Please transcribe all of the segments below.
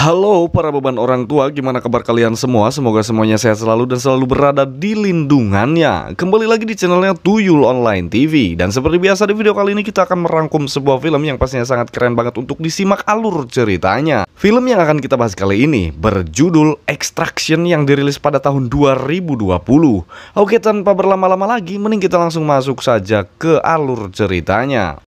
Halo para beban orang tua, gimana kabar kalian semua? Semoga semuanya sehat selalu dan selalu berada di lindungannya. Kembali lagi di channelnya Tuyul Online TV. Dan seperti biasa di video kali ini kita akan merangkum sebuah film yang pastinya sangat keren banget untuk disimak alur ceritanya. Film yang akan kita bahas kali ini berjudul Extraction yang dirilis pada tahun 2020. Oke, tanpa berlama-lama lagi, mending kita langsung masuk saja ke alur ceritanya.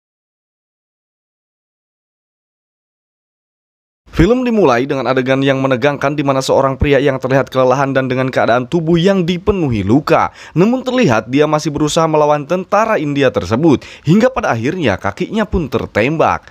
Film dimulai dengan adegan yang menegangkan di mana seorang pria yang terlihat kelelahan dan dengan keadaan tubuh yang dipenuhi luka. Namun terlihat dia masih berusaha melawan tentara India tersebut hingga pada akhirnya kakinya pun tertembak.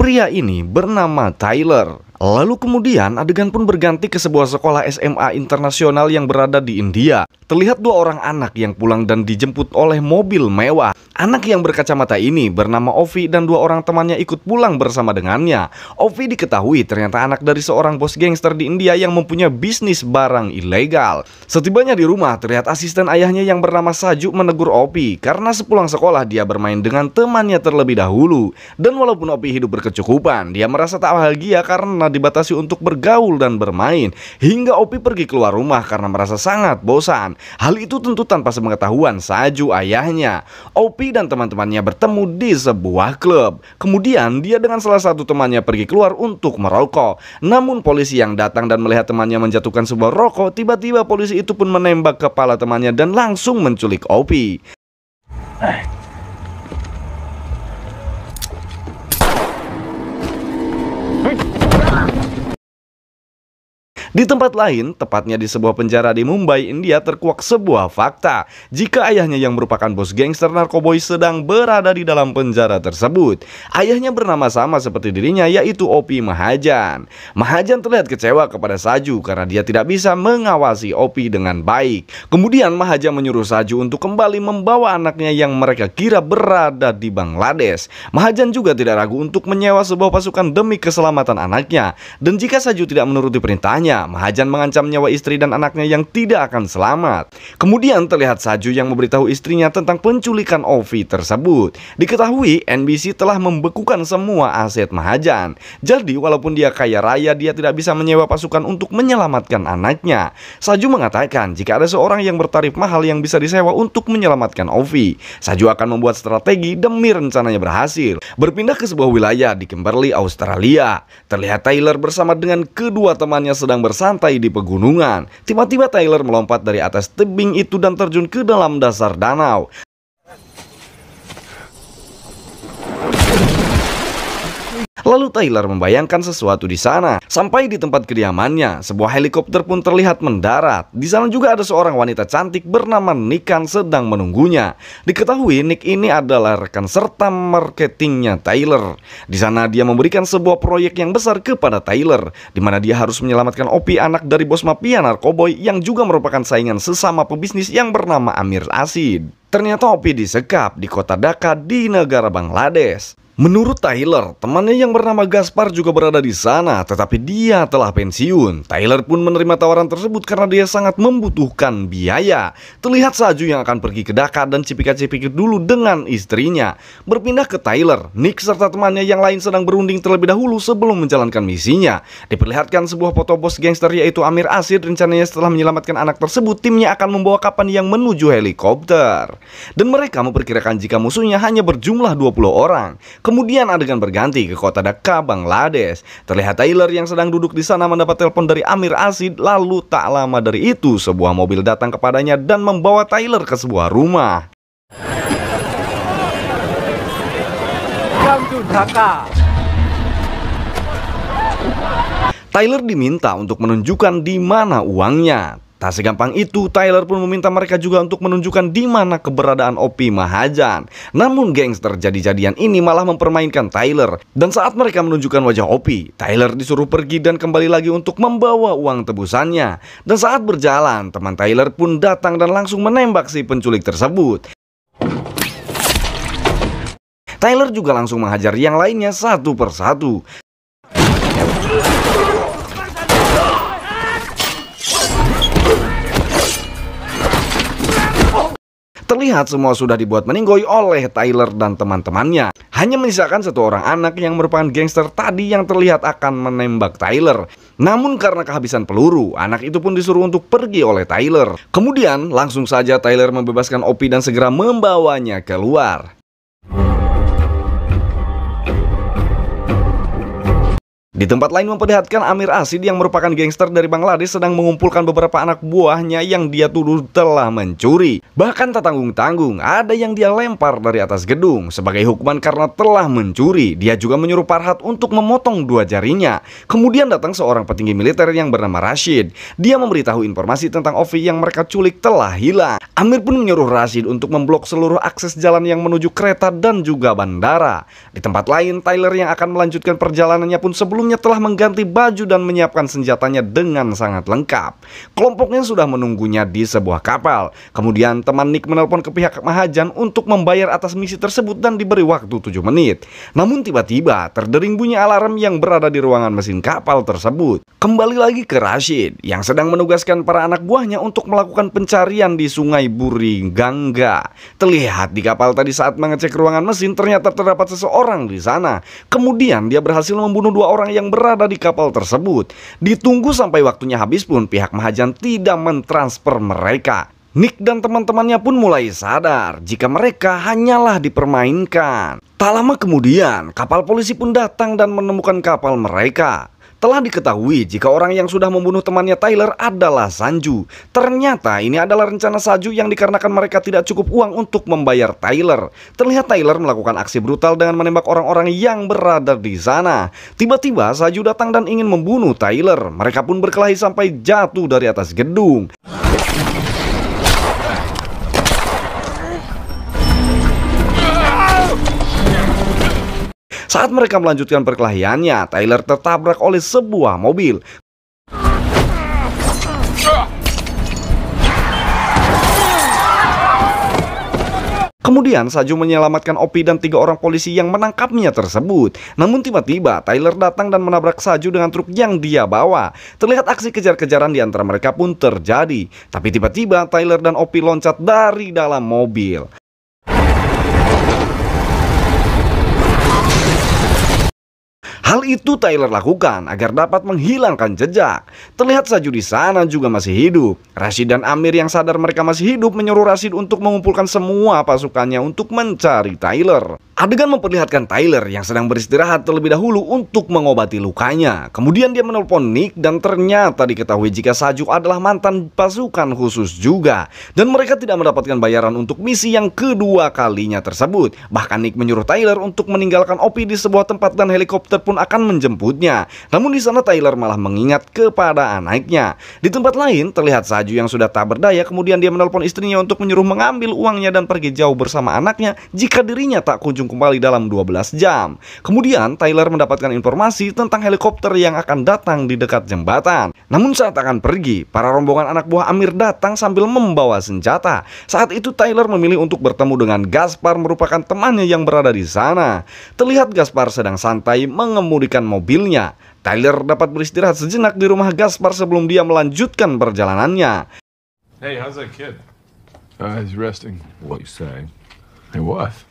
Pria ini bernama Tyler. Lalu kemudian adegan pun berganti ke sebuah sekolah SMA internasional yang berada di India. Terlihat dua orang anak yang pulang dan dijemput oleh mobil mewah. Anak yang berkacamata ini bernama Ovi dan dua orang temannya ikut pulang bersama dengannya. Ovi diketahui ternyata anak dari seorang bos gangster di India yang mempunyai bisnis barang ilegal. Setibanya di rumah, terlihat asisten ayahnya yang bernama Saju menegur Ovi karena sepulang sekolah dia bermain dengan temannya terlebih dahulu. Dan walaupun Ovi hidup berkecukupan, dia merasa tak bahagia karena sangat dibatasi untuk bergaul dan bermain hingga Opi pergi keluar rumah karena merasa sangat bosan. Hal itu tentu tanpa sepengetahuan Saju ayahnya. Opi dan teman-temannya bertemu di sebuah klub. Kemudian dia dengan salah satu temannya pergi keluar untuk merokok. Namun polisi yang datang dan melihat temannya menjatuhkan sebuah rokok, tiba-tiba polisi itu pun menembak kepala temannya dan langsung menculik Opi. Eh. Di tempat lain, tepatnya di sebuah penjara di Mumbai, India terkuak sebuah fakta. Jika ayahnya yang merupakan bos gangster narkoboy sedang berada di dalam penjara tersebut. Ayahnya bernama sama seperti dirinya yaitu Opi Mahajan. Mahajan terlihat kecewa kepada Saju karena dia tidak bisa mengawasi Opi dengan baik. Kemudian Mahajan menyuruh Saju untuk kembali membawa anaknya yang mereka kira berada di Bangladesh. Mahajan juga tidak ragu untuk menyewa sebuah pasukan demi keselamatan anaknya. Dan jika Saju tidak menuruti perintahnya, Mahajan mengancam nyawa istri dan anaknya yang tidak akan selamat. Kemudian terlihat Saju yang memberitahu istrinya tentang penculikan Ovi tersebut. Diketahui NBC telah membekukan semua aset Mahajan. Jadi walaupun dia kaya raya, dia tidak bisa menyewa pasukan untuk menyelamatkan anaknya. Saju mengatakan jika ada seorang yang bertarif mahal yang bisa disewa untuk menyelamatkan Ovi, Saju akan membuat strategi demi rencananya berhasil. Berpindah ke sebuah wilayah di Kimberley, Australia. Terlihat Tyler bersama dengan kedua temannya sedang bersama bersantai di pegunungan. Tiba-tiba Tyler melompat dari atas tebing itu dan terjun ke dalam dasar danau. Lalu Tyler membayangkan sesuatu di sana. Sampai di tempat kediamannya, sebuah helikopter pun terlihat mendarat. Di sana juga ada seorang wanita cantik bernama Nikan sedang menunggunya. Diketahui Nick ini adalah rekan serta marketingnya Tyler. Di sana dia memberikan sebuah proyek yang besar kepada Tyler, di mana dia harus menyelamatkan Opi anak dari bos mafia narkoboy yang juga merupakan saingan sesama pebisnis yang bernama Amir Asid. Ternyata Opi disekap di kota Dhaka di negara Bangladesh. Menurut Tyler, temannya yang bernama Gaspar juga berada di sana, tetapi dia telah pensiun. Tyler pun menerima tawaran tersebut karena dia sangat membutuhkan biaya. Terlihat Saju yang akan pergi ke Dakar dan cipika-cipiki dulu dengan istrinya. Berpindah ke Tyler, Nick serta temannya yang lain sedang berunding terlebih dahulu sebelum menjalankan misinya. Diperlihatkan sebuah foto bos gangster yaitu Amir Asir rencananya setelah menyelamatkan anak tersebut, timnya akan membawa kapan yang menuju helikopter. Dan mereka memperkirakan jika musuhnya hanya berjumlah 20 orang. Kemudian adegan berganti ke kota Dhaka, Bangladesh. Terlihat Tyler yang sedang duduk di sana mendapat telepon dari Amir Asid, lalu tak lama dari itu sebuah mobil datang kepadanya dan membawa Tyler ke sebuah rumah. Come to Tyler diminta untuk menunjukkan di mana uangnya. Tak segampang itu, Tyler pun meminta mereka juga untuk menunjukkan di mana keberadaan Opi Mahajan. Namun gangster jadi-jadian ini malah mempermainkan Tyler. Dan saat mereka menunjukkan wajah Opi, Tyler disuruh pergi dan kembali lagi untuk membawa uang tebusannya. Dan saat berjalan, teman Tyler pun datang dan langsung menembak si penculik tersebut. Tyler juga langsung menghajar yang lainnya satu persatu. Terlihat semua sudah dibuat meninggoy oleh Tyler dan teman-temannya. Hanya menyisakan satu orang anak yang merupakan gangster tadi yang terlihat akan menembak Tyler. Namun karena kehabisan peluru, anak itu pun disuruh untuk pergi oleh Tyler. Kemudian langsung saja Tyler membebaskan Opie dan segera membawanya keluar. Di tempat lain memperlihatkan Amir Asid yang merupakan gangster dari Bangladesh sedang mengumpulkan beberapa anak buahnya yang dia tuduh telah mencuri. Bahkan tak tanggung-tanggung, ada yang dia lempar dari atas gedung sebagai hukuman karena telah mencuri. Dia juga menyuruh Parhat untuk memotong dua jarinya. Kemudian datang seorang petinggi militer yang bernama Rashid. Dia memberitahu informasi tentang Ovi yang mereka culik telah hilang. Amir pun menyuruh Rashid untuk memblok seluruh akses jalan yang menuju kereta dan juga bandara. Di tempat lain, Tyler yang akan melanjutkan perjalanannya pun sebelum lainnya telah mengganti baju dan menyiapkan senjatanya dengan sangat lengkap. Kelompoknya sudah menunggunya di sebuah kapal. Kemudian teman Nick menelpon ke pihak Mahajan untuk membayar atas misi tersebut dan diberi waktu 7 menit. Namun tiba-tiba terdering bunyi alarm yang berada di ruangan mesin kapal tersebut. Kembali lagi ke Rashid yang sedang menugaskan para anak buahnya untuk melakukan pencarian di sungai Buri Gangga. Terlihat di kapal tadi saat mengecek ruangan mesin ternyata terdapat seseorang di sana. Kemudian dia berhasil membunuh dua orang orang yang berada di kapal tersebut. Ditunggu sampai waktunya habis pun pihak Mahajan tidak mentransfer mereka. Nick dan teman-temannya pun mulai sadar jika mereka hanyalah dipermainkan. Tak lama kemudian, kapal polisi pun datang dan menemukan kapal mereka. Telah diketahui jika orang yang sudah membunuh temannya Tyler adalah Sanju. Ternyata ini adalah rencana Sanju yang dikarenakan mereka tidak cukup uang untuk membayar Tyler. Terlihat Tyler melakukan aksi brutal dengan menembak orang-orang yang berada di sana. Tiba-tiba Sanju datang dan ingin membunuh Tyler. Mereka pun berkelahi sampai jatuh dari atas gedung. Saat mereka melanjutkan perkelahiannya, Tyler tertabrak oleh sebuah mobil. Kemudian Saju menyelamatkan Opi dan tiga orang polisi yang menangkapnya tersebut. Namun tiba-tiba Tyler datang dan menabrak Saju dengan truk yang dia bawa. Terlihat aksi kejar-kejaran di antara mereka pun terjadi. Tapi tiba-tiba Tyler dan Opi loncat dari dalam mobil. Hal itu Tyler lakukan agar dapat menghilangkan jejak. Terlihat Saju di sana juga masih hidup. Rashid dan Amir yang sadar mereka masih hidup menyuruh Rashid untuk mengumpulkan semua pasukannya untuk mencari Tyler. Adegan memperlihatkan Tyler yang sedang beristirahat terlebih dahulu untuk mengobati lukanya. Kemudian dia menelpon Nick dan ternyata diketahui jika Saju adalah mantan pasukan khusus juga. Dan mereka tidak mendapatkan bayaran untuk misi yang kedua kalinya tersebut. Bahkan Nick menyuruh Tyler untuk meninggalkan Opie di sebuah tempat dan helikopter pun akan menjemputnya. Namun di sana Tyler malah mengingat kepada anaknya. Di tempat lain terlihat Saju yang sudah tak berdaya kemudian dia menelpon istrinya untuk menyuruh mengambil uangnya dan pergi jauh bersama anaknya jika dirinya tak kunjung kembali dalam 12 jam. Kemudian, Tyler mendapatkan informasi tentang helikopter yang akan datang di dekat jembatan. Namun saat akan pergi, para rombongan anak buah Amir datang sambil membawa senjata. Saat itu Tyler memilih untuk bertemu dengan Gaspar merupakan temannya yang berada di sana. Terlihat Gaspar sedang santai mengemudikan mobilnya. Tyler dapat beristirahat sejenak di rumah Gaspar sebelum dia melanjutkan perjalanannya. Hey, how's that kid? Uh, he's resting. What you say? Hey, wife.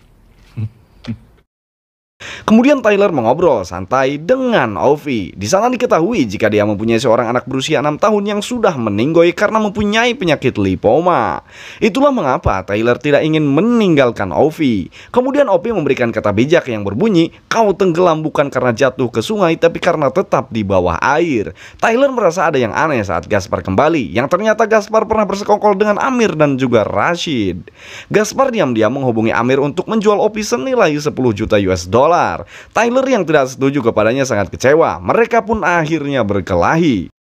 Kemudian Tyler mengobrol santai dengan Ovi. Di sana diketahui jika dia mempunyai seorang anak berusia enam tahun yang sudah meninggoy karena mempunyai penyakit lipoma. Itulah mengapa Tyler tidak ingin meninggalkan Ovi. Kemudian Ovi memberikan kata bijak yang berbunyi, "Kau tenggelam bukan karena jatuh ke sungai tapi karena tetap di bawah air." Tyler merasa ada yang aneh saat Gaspar kembali, yang ternyata Gaspar pernah bersekongkol dengan Amir dan juga Rashid. Gaspar diam-diam menghubungi Amir untuk menjual Ovi senilai 10 juta US dollar dolar. Tyler yang tidak setuju kepadanya sangat kecewa. Mereka pun akhirnya berkelahi.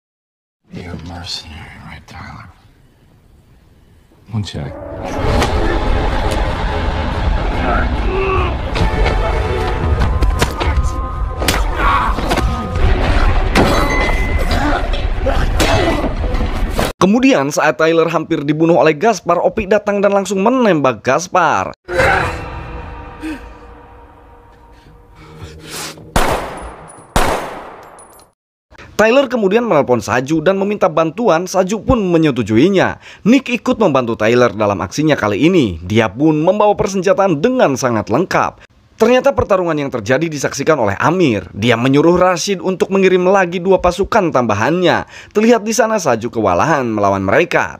Kemudian saat Tyler hampir dibunuh oleh Gaspar, Opik datang dan langsung menembak Gaspar. Tyler kemudian menelpon Saju dan meminta bantuan, Saju pun menyetujuinya. Nick ikut membantu Tyler dalam aksinya kali ini. Dia pun membawa persenjataan dengan sangat lengkap. Ternyata pertarungan yang terjadi disaksikan oleh Amir. Dia menyuruh Rashid untuk mengirim lagi dua pasukan tambahannya. Terlihat di sana Saju kewalahan melawan mereka.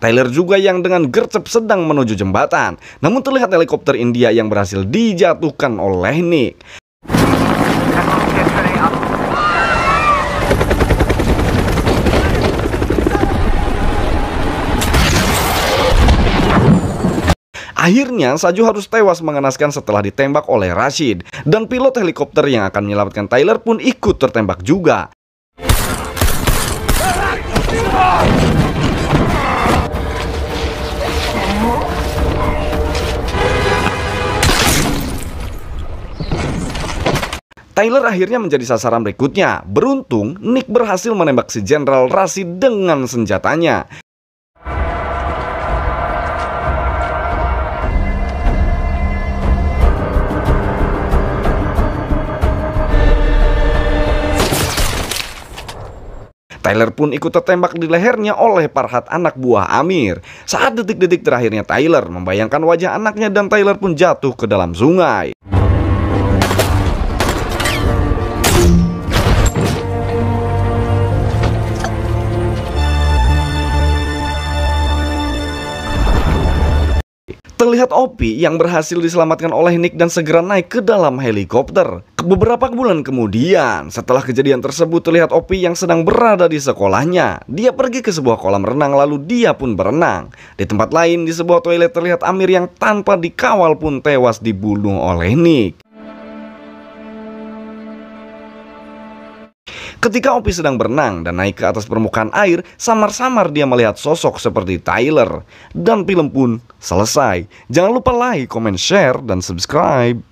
Tyler juga yang dengan gercep sedang menuju jembatan. Namun terlihat helikopter India yang berhasil dijatuhkan oleh Nick. Akhirnya, Saju harus tewas mengenaskan setelah ditembak oleh Rashid, dan pilot helikopter yang akan menyelamatkan Tyler pun ikut tertembak juga. Tyler akhirnya menjadi sasaran berikutnya. Beruntung, Nick berhasil menembak si Jenderal Rashid dengan senjatanya. Tyler pun ikut tertembak di lehernya oleh Parhat anak buah Amir. Saat detik-detik terakhirnya Tyler membayangkan wajah anaknya dan Tyler pun jatuh ke dalam sungai. Opie yang berhasil diselamatkan oleh Nick dan segera naik ke dalam helikopter. Beberapa bulan kemudian, setelah kejadian tersebut terlihat Opie yang sedang berada di sekolahnya. Dia pergi ke sebuah kolam renang lalu dia pun berenang. Di tempat lain di sebuah toilet terlihat Amir yang tanpa dikawal pun tewas dibunuh oleh Nick. Ketika Opi sedang berenang dan naik ke atas permukaan air, samar-samar dia melihat sosok seperti Tyler. Dan film pun selesai. Jangan lupa like, comment, share, dan subscribe.